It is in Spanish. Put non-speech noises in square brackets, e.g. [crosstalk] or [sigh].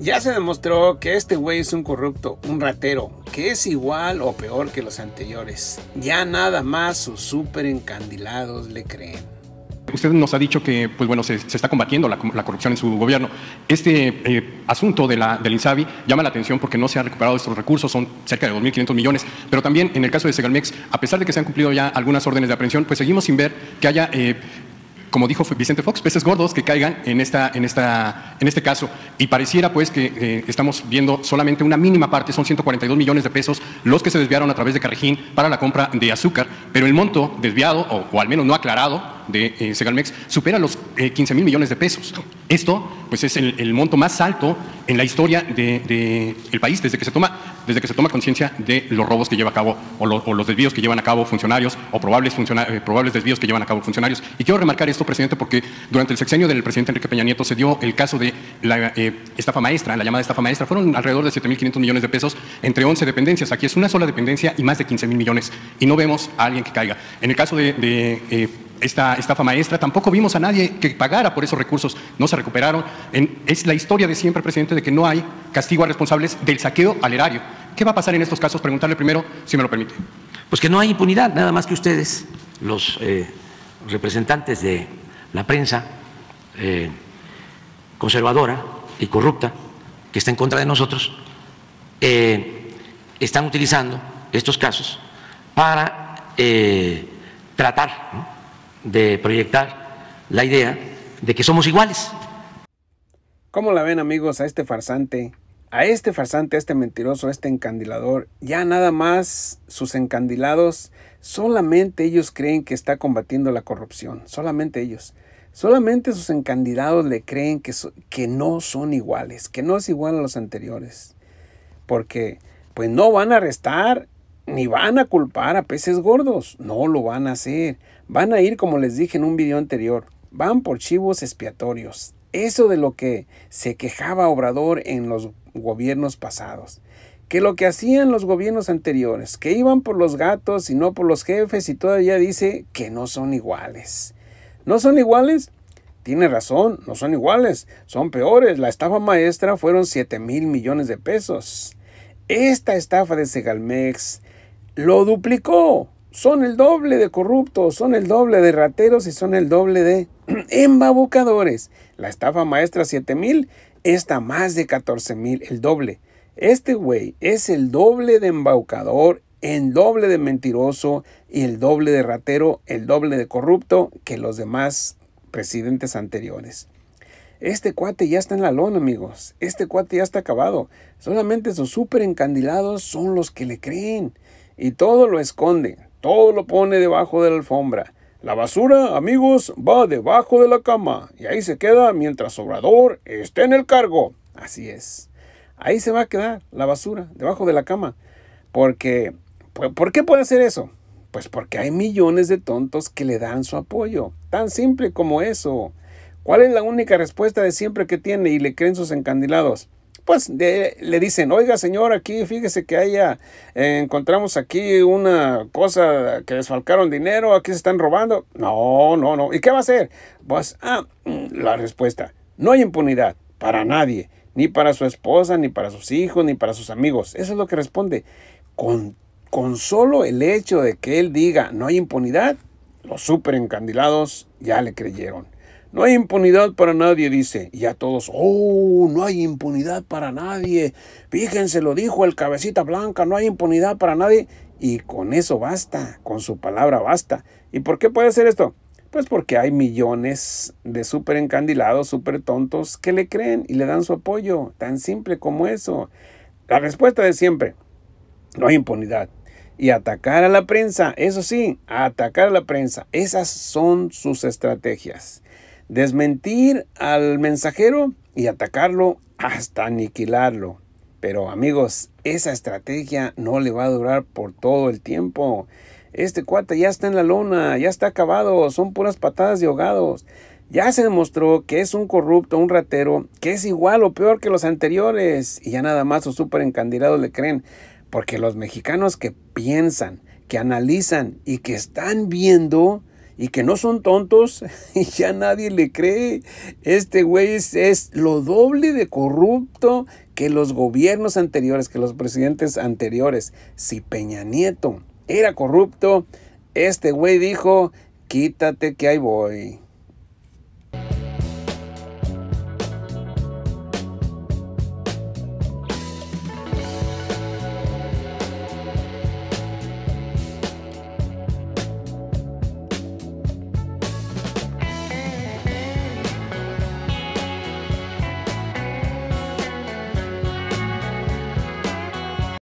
Ya se demostró que este güey es un corrupto, un ratero, que es igual o peor que los anteriores. Ya nada más sus super encandilados le creen. Usted nos ha dicho que, pues bueno, se, está combatiendo la, corrupción en su gobierno. Este eh, asunto de la, del INSABI llama la atención porque no se han recuperado estos recursos, son cerca de 2.500 millones. Pero también en el caso de Segalmex, a pesar de que se han cumplido ya algunas órdenes de aprehensión, pues seguimos sin ver que haya eh, como dijo Vicente Fox, peces gordos que caigan en, esta, en, esta, en este caso. Y pareciera pues que eh, estamos viendo solamente una mínima parte, son 142 millones de pesos los que se desviaron a través de Carrejín para la compra de azúcar, pero el monto desviado, o, al menos no aclarado, de eh, Segalmex supera los 15 eh, mil millones de pesos. Esto pues es el, monto más alto en la historia del país desde que se toma desde que se toma conciencia de los robos que lleva a cabo o, los desvíos que llevan a cabo funcionarios o probables, eh, probables desvíos que llevan a cabo funcionarios. Y quiero remarcar esto, presidente, porque durante el sexenio del presidente Enrique Peña Nieto se dio el caso de la eh, estafa maestra, la llamada estafa maestra. Fueron alrededor de 7.500 millones de pesos entre 11 dependencias. Aquí es una sola dependencia y más de 15.000 millones. Y no vemos a alguien que caiga. En el caso de... Eh, esta estafa maestra, tampoco vimos a nadie que pagara por esos recursos, no se recuperaron. es la historia de siempre, presidente, de que no hay castigo a responsables del saqueo al erario. ¿Qué va a pasar en estos casos? Preguntarle primero, si me lo permite. Pues que no hay impunidad, nada más que ustedes, los eh, representantes de la prensa eh, conservadora y corrupta, que está en contra de nosotros, eh, están utilizando estos casos para tratar de proyectar la idea de que somos iguales. ¿Cómo la ven amigos a este farsante? A este farsante, a este mentiroso, a este encandilador, ya nada más sus encandilados, solamente ellos creen que está combatiendo la corrupción, solamente ellos. Solamente sus encandilados le creen que, que no son iguales, que no es igual a los anteriores. Porque pues no van a arrestar ni van a culpar a peces gordos, no lo van a hacer. Van a ir como les dije en un video anterior, van por chivos expiatorios, eso de lo que se quejaba Obrador en los gobiernos pasados. Que lo que hacían los gobiernos anteriores, que iban por los gatos y no por los jefes y todavía dice que no son iguales. ¿No son iguales? Tiene razón, no son iguales, son peores. La estafa maestra fueron 7 mil millones de pesos. Esta estafa de Segalmex lo duplicó. Son el doble de corruptos, son el doble de rateros y son el doble de [clears throat] Embaucadores. La estafa maestra 7000, está más de 14000, el doble. Este güey es el doble de embaucador, el doble de mentiroso y el doble de ratero, el doble de corrupto que los demás presidentes anteriores. Este cuate ya está en la lona, amigos. Este cuate ya está acabado. Solamente esos súper encandilados son los que le creen. Y todo lo esconde todo lo pone debajo de la alfombra. La basura, amigos, va debajo de la cama y ahí se queda mientras Obrador esté en el cargo. Así es. Ahí se va a quedar la basura, debajo de la cama. Porque, pues, ¿por qué puede hacer eso? Pues porque hay millones de tontos que le dan su apoyo. Tan simple como eso. ¿Cuál es la única respuesta de siempre que tiene y le creen sus encandilados? pues le dicen, oiga señor, aquí fíjese que haya, eh, encontramos aquí una cosa que desfalcaron dinero, aquí se están robando. No, no, no. ¿Y qué va a hacer? Pues, ah, mm, la respuesta, no hay impunidad para nadie, ni para su esposa, ni para sus hijos, ni para sus amigos. Eso es lo que responde. Con, con solo el hecho de que él diga, no hay impunidad, los súper encandilados ya le creyeron. No hay impunidad para nadie, dice. Y a todos, oh, no hay impunidad para nadie. Fíjense, lo dijo el cabecita blanca, no hay impunidad para nadie. Y con eso basta, con su palabra basta. ¿Y por qué puede hacer esto? Pues porque hay millones de súper encandilados, súper tontos que le creen y le dan su apoyo. Tan simple como eso. La respuesta de siempre, no hay impunidad y atacar a la prensa. Eso sí, atacar a la prensa. Esas son sus estrategias desmentir al mensajero y atacarlo hasta aniquilarlo. Pero amigos, esa estrategia no le va a durar por todo el tiempo. Este cuate ya está en la lona, ya está acabado, son puras patadas de ahogados. Ya se demostró que es un corrupto, un ratero, que es igual o peor que los anteriores. Y ya nada más sus super encandilados le creen. Porque los mexicanos que piensan, que analizan y que están viendo, y que no son tontos [laughs] y ya nadie le cree. Este güey es, es, lo doble de corrupto que los gobiernos anteriores, que los presidentes anteriores. Si Peña Nieto era corrupto, este güey dijo, quítate que ahí voy.